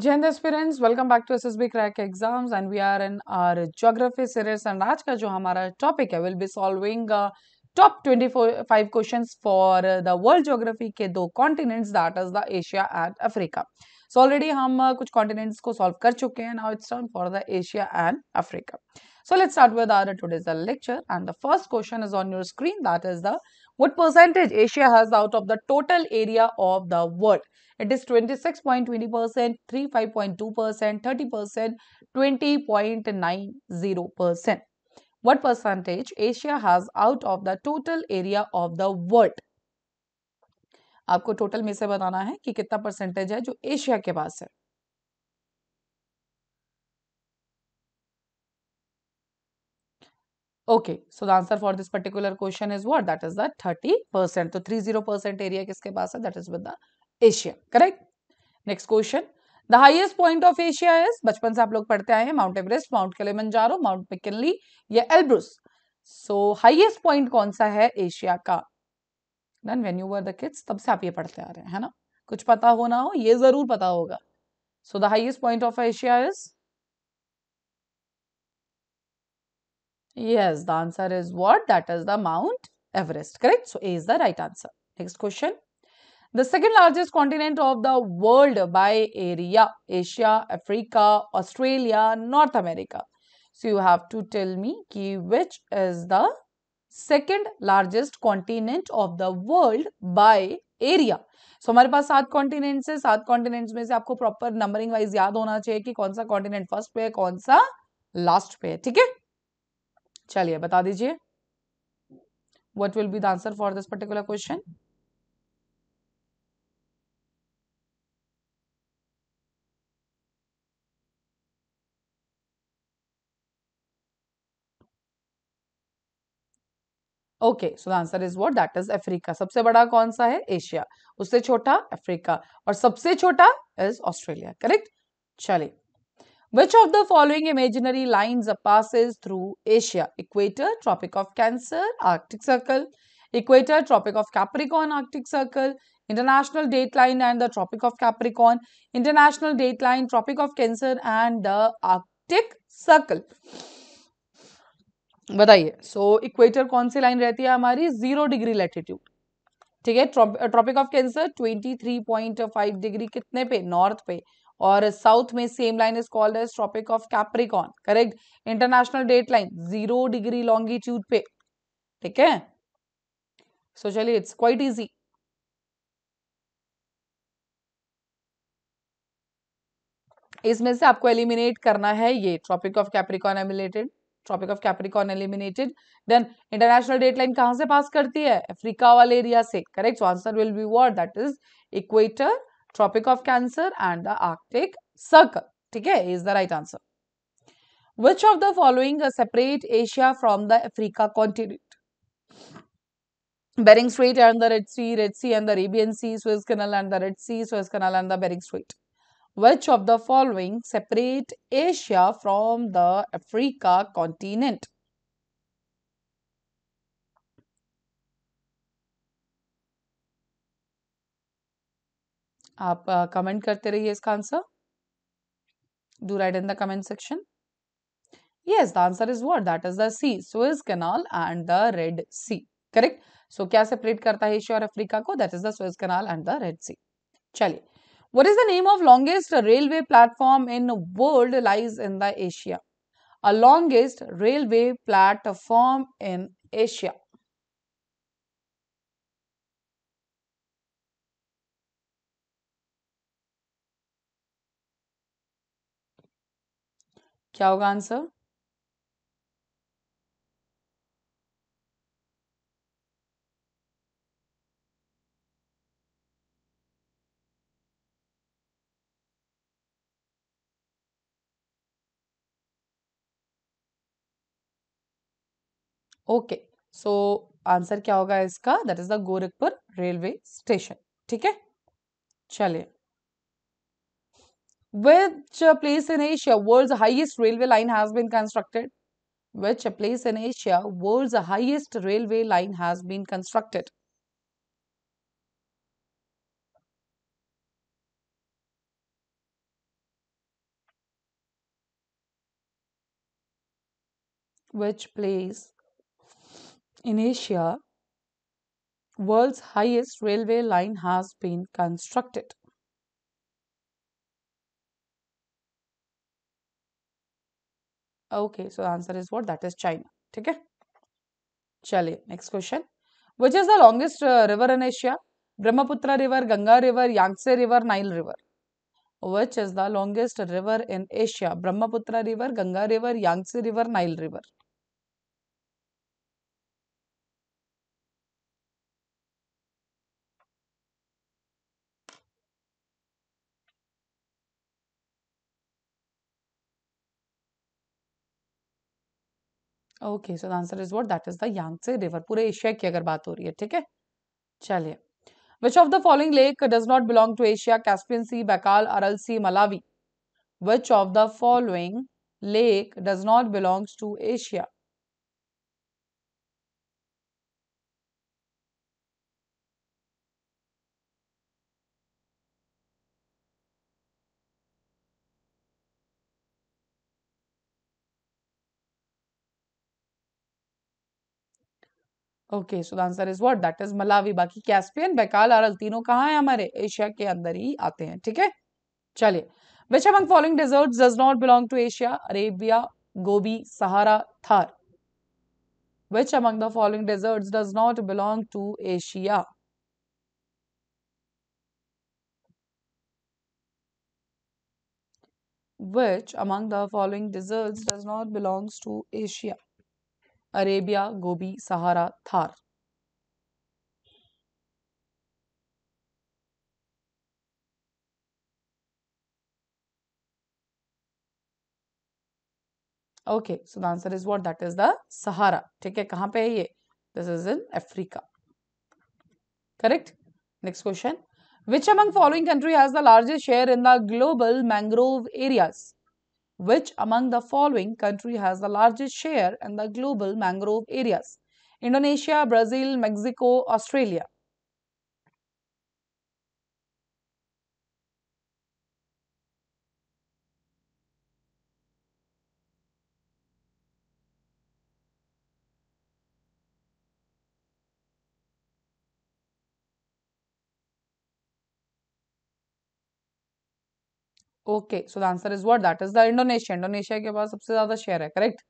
जयंद aspirants welcome back to SSB crack exams and we are in our geography series and आज का जो हमारा topic है will be solving top twenty four five question for the world geography के दो continents that is the Asia and Africa so already हम uh, कुछ continents को सॉल्व कर चुके हैं now it's time for the Asia and Africa so let's start with our today's the lecture and the first question is on your screen that is the What percentage Asia has out of the total area of the world? It is 26.20%, 35.2%, 30%, 20.90%. What percentage Asia has out of the total area of the world? आपको total में से बताना है कि कितना percentage है जो Asia के पास है okay so the answer for this particular question is what that is the thirty percent तो थ्री जीरो परसेंट एरिया किसके पास है that is with the Asia correct next question the highest point of Asia is बचपन से आप लोग पढ़ते आए हैं माउंट एवरेस्ट माउंट जारो माउंट पिकनली या एल्ब्रुस सो हाइएस्ट पॉइंट कौन सा है एशिया का done when you were the kids तब से आप ये पढ़ते आ रहे हैं है ना कुछ पता हो ना हो ये जरूर पता होगा so the highest point of Asia is Yes, the answer is what? That is the Mount Everest, correct? So, A is the right answer. Next question. The second largest continent of the world by area, Asia, Africa, Australia, North America. So, you have to tell me ki which is the second largest continent of the world by area. so, हमारे पास seven continents. Seven continents. Continents में से आपको proper numbering wise याद होना चाहिए कि कौन सा कॉन्टिनेंट फर्स्ट पे है कौन सा last पे है ठीक है चलिए बता दीजिए what will be the answer for this particular question okay so the answer is what that is Africa सबसे बड़ा कौन सा है एशिया उससे छोटा अफ्रीका और सबसे छोटा इज ऑस्ट्रेलिया करेक्ट चलिए Which of the following imaginary lines passes through Asia? Equator, Tropic of Cancer, Arctic Circle. Equator, Tropic of Capricorn, Arctic Circle. International Dateline and the Tropic of Capricorn. International Dateline, Tropic of Cancer and the Arctic Circle. बताइए सो equator कौन सी line रहती है हमारी zero degree latitude ठीक है tropic of cancer 23.5 degree कितने पे north पे और साउथ में same line is called as tropic of Capricorn correct international date line zero degree longitude पे ठीक है सो चलिए इट्स क्वाइट इजी इसमें से आपको एलिमिनेट करना है ये tropic of Capricorn eliminated tropic of Capricorn eliminated then international date line कहां से पास करती है अफ्रीका वाले एरिया से correct answer will be what that is equator Tropic of Cancer and the Arctic Circle. Okay, is the right answer. Which of the following uh, separate Asia from the Africa continent? Bering Strait and the Red Sea, Red Sea and the Arabian Sea, Suez Canal and the Red Sea, Suez Canal and the Bering Strait. Which of the following separate Asia from the Africa continent? आप comment uh, करते रहिए इसका answer do write in the comment section yes the answer is what that is the sea Suez canal and the Red Sea correct so क्या separate करता है Asia और Africa को that is the Suez canal and the Red Sea चलिए what is the name of longest railway platform in world lies in the Asia a longest railway platform in Asia क्या होगा answer okay so answer क्या होगा इसका that is the Gorakhpur railway station ठीक है चलिए Which uh, uh, place in Asia world's highest railway line has been constructed? Which place in Asia world's highest railway line has been constructed? Which place in Asia world's highest railway line has been constructed? okay so answer is what that is china theek hai chaliye next question which is the longest uh, river in asia brahmaputra river ganga river yangtze river nile river which is the longest river in asia brahmaputra river ganga river yangtze river nile river okay so the answer is what that is the Yangtze river पूरे Asia की अगर बात हो रही है ठीक है चलिए which of the following lake does not belong to Asia Caspian sea Baikal Aral sea Malawi which of the following lake does not belong to Asia okay so the answer is what that is Malawi बाकी Caspian Baikal Aral तीनों कहाँ है हमारे Asia के अंदर ही आते हैं ठीक है चलिए which among following desert does not belong to Asia Arabia Gobi Sahara Thar which among the following deserts does not belong to Asia which among the following deserts does not belongs to asia Arabia Gobi Sahara Thar okay so the answer is what that is the Sahara ठीक है कहां पे है ये this is in Africa correct next question which among following country has the largest share in the global mangrove areas Which among the following country has the largest share in the global mangrove areas? Indonesia, Brazil, Mexico, Australia. Okay, so the answer is what that is the Indonesia. Indonesia Indonesia के पास सबसे ज्यादा share है correct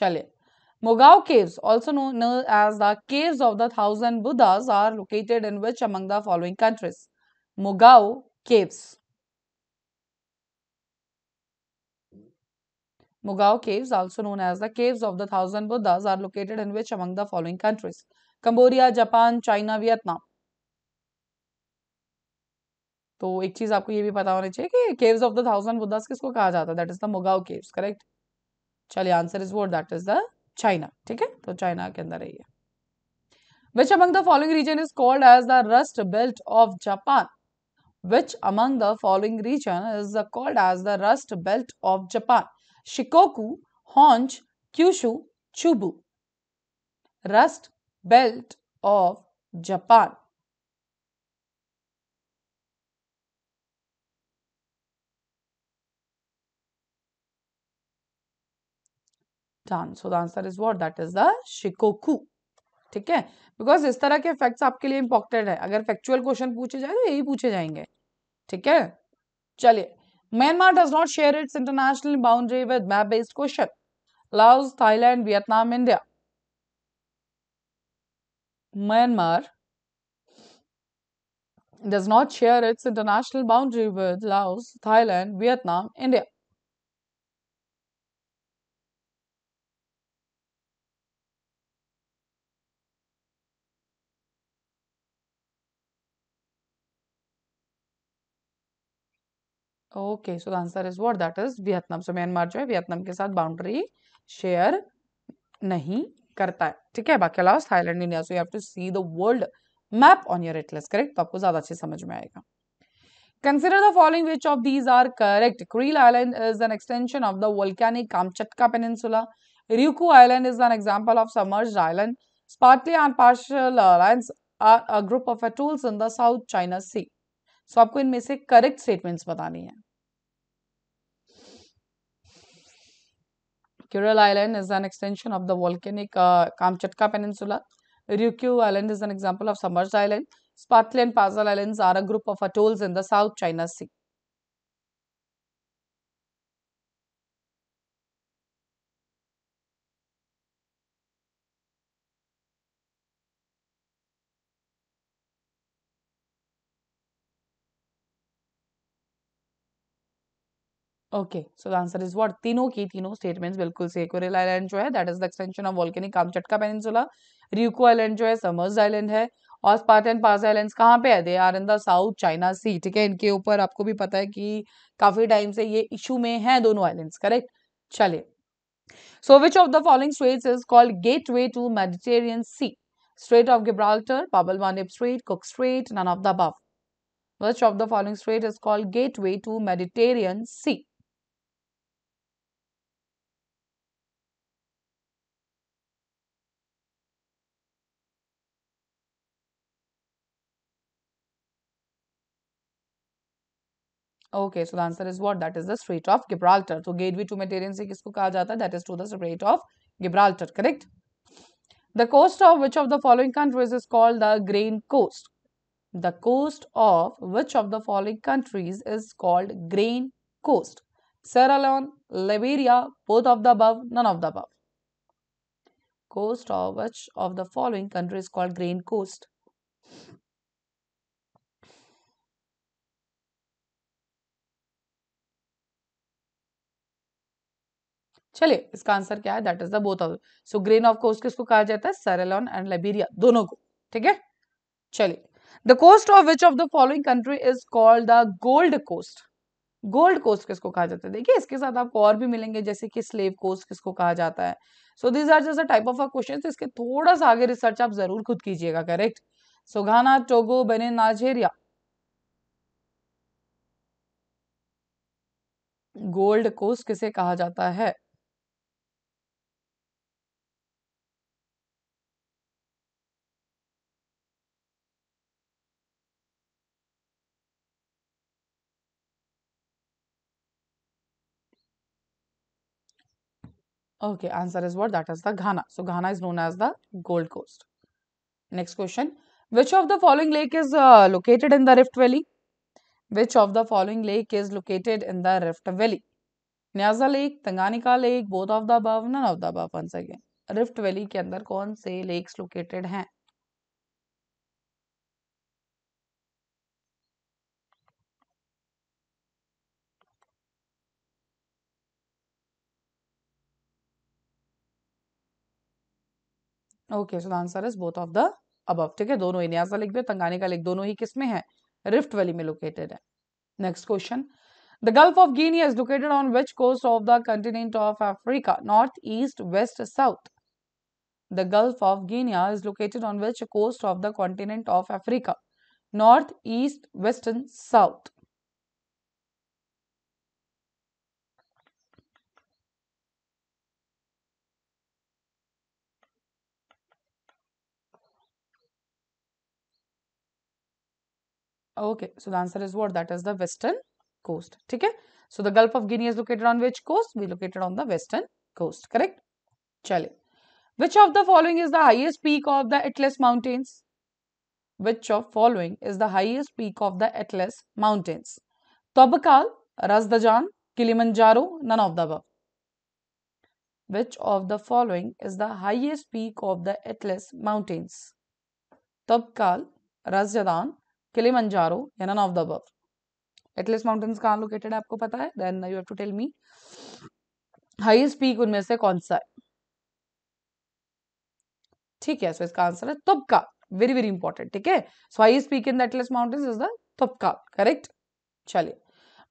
चलिए Mogao caves, also known as the caves of the thousand Buddhas, are located in which among the following countries? Mogao caves. Mogao caves, also known as the caves of the thousand Buddhas, are located in which among the following countries? Cambodia, Japan, China, Vietnam. तो एक चीज़ आपको ये भी पता होना चाहिए कि caves of the thousand Buddhas किसको कहा जाता है that is the Mogao caves correct चलिए answer is what that is the China ठीक है तो चाइना के अंदर है ये which among the following region is called as the rust belt of Japan which among the following region is the called as the rust belt of Japan Shikoku Honshu Kyushu Chubu rust belt of Japan done. So the answer is what? That is the shikoku. ठीक है because इस तरह के facts आपके लिए important है अगर factual question पूछे जाए तो यही पूछे जाएंगे ठीक है चलिए Myanmar does not share its international boundary with map based question Laos Thailand Vietnam India Myanmar does not share its international boundary with Laos Thailand Vietnam India okay so answer is what that is Vietnam so Myanmar जो है Vietnam के साथ boundary share नहीं करता है ठीक है बाकी अलावा Thailand India so you have to see the world map on your atlas correct तो आपको ज्यादा अच्छे समझ में आएगा Consider the following which of these are correct. Creel Island is an extension of the volcanic Kamchatka Peninsula. Ryukyu Island is an example of submerged island. Spratly and partial islands are a group of atolls in the South China Sea. सो आपको इनमें से correct statements बतानी है Kuril island is an extension of the volcanic Kamchatka peninsula Ryukyu island is an example of Somers island Spratly Paracel island are a group of atolls in the South China sea okay so the answer is what तीनों की तीनों statements बिल्कुल सही coral island जो है that is the extension of volcanic Kamchatka peninsula Ryukyu island जो है summers island है और स्पार्ट एंड पास आइलैंड्स कहाँ पे है they are in the South China sea ठीक है इनके ऊपर आपको भी पता है कि काफी टाइम से ये इशू में है दोनों आइलैंड्स करेक्ट चलिए so which of the following straits is called gateway to Mediterranean sea strait of Gibraltar Bab el Mandeb strait Cook strait none of the above which of the following strait is called gateway to Mediterranean sea Okay, so the answer is what? That is the Strait of Gibraltar. So gateway to Mediterranean Sea is That is to the Strait of Gibraltar. Correct. The coast of which of the following countries is called the Grain Coast? The coast of which of the following countries is called Grain Coast? Sierra Leone, Liberia, both of the above, none of the above. Coast of which of the following countries is called Grain Coast? चलिए इसका answer क्या है that is the both of so grain of coast किसको कहा जाता है सरेलॉन and Liberia दोनों को ठीक है चलिए the coast of which of the following country is called the gold coast gold coast किसको कहा जाता है देखिए इसके साथ आपको और भी मिलेंगे जैसे कि स्लेव कोस्ट किसको कहा जाता है so this are just a type of a question तो इसके थोड़ा सा आगे रिसर्च आप जरूर खुद कीजिएगा करेक्ट सो घाना टोगो बने नाजेरिया गोल्ड कोस्ट किसे कहा जाता है okay answer is what that is the Ghana so Ghana is known as the gold coast next question which of the following lake is located in the rift valley which of the following lake is located in the rift valley Nyasa lake Tanganyika lake both of the above none of the above once again rift valley के अंदर कौन से lakes located हैं okay so answer is both of the above ठीक है दोनों ही न्याजा lake भी तंगानिका lake दोनों ही किसमें है रिफ्ट वैली में लोकेटेड है next question the gulf of Guinea is located on which coast of the continent of Africa north east west south the gulf of Guinea is located on which coast of the continent of Africa north east west south Okay, so the answer is what? That is the western coast. Okay. So the Gulf of Guinea is located on which coast? We located on the western coast. Correct? Chale. Which of the following is the highest peak of the Atlas Mountains? Which of following is the highest peak of the Atlas Mountains? Tobakal, Razdajan, Kilimanjaro, none of the above. Which of the following is the highest peak of the Atlas Mountains? Tobkal, Razdajan, Kilimanjaro and none of the above. Atlas mountains कहाँ located है आपको पता है Then you have to tell me highest peak उनमें से कौन सा है ठीक है सो so इसका आंसर है तुबका वेरी वेरी इंपॉर्टेंट ठीक है so highest peak in the Atlas mountains is the Toubkal correct चलिए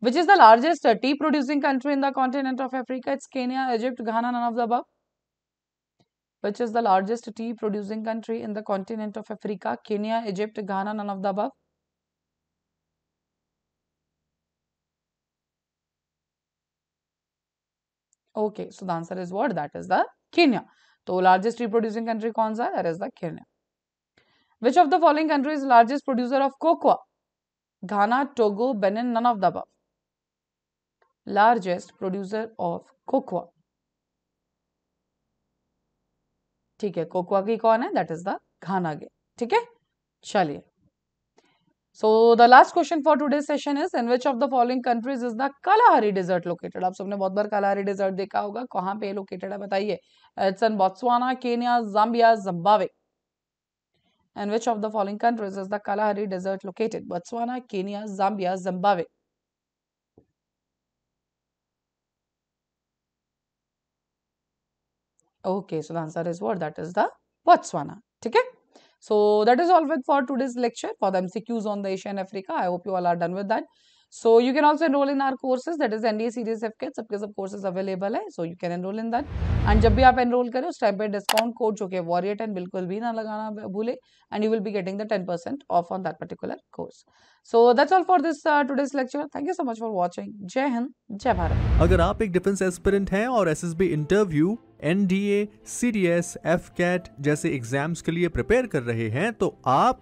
which is the largest tea producing country in the continent of Africa? It's Kenya, Egypt, Ghana, none of the above. Which is the largest tea producing country in the continent of Africa? Kenya, Egypt, Ghana, none of the above. Okay so the answer is what that is the Kenya तो largest reproducing country कौन सा है Kenya which of the following country is largest producer of cocoa Ghana Togo Benin none of the largest producer of cocoa ठीक है cocoa की कौन है that is the घाना ठीक है चलिए so the last question for today's session is in which of the following countries is the kalahari desert located aap sabne bahut bar kalahari desert dekha hoga kahan pe located hai bataiye it's in botswana kenya zambia zimbabwe and which of the following countries is the kalahari desert located botswana kenya zambia zimbabwe okay so the answer is what that is the botswana theek okay? So that is all for today's lecture for the MCQs on the Asia and Africa. I hope you all are done with that. So you can also enroll in our courses that is ND series F के सबके सब courses available है so you can enroll in that and जब भी आप enrol करें उस time पर डिस्काउंट कोड जो कि वॉरियर टेन बिल्कुल भी ना लगाना भूले and you will be getting the ten percent off on that particular course so that's all for this today's lecture thank you so much for watching Jai Hind जय भारत अगर आप एक डिफेंस एस्पिरेंट हैं और एस इंटरव्यू NDA, CDS, FCAT जैसे exams के लिए प्रिपेयर कर रहे हैं तो आप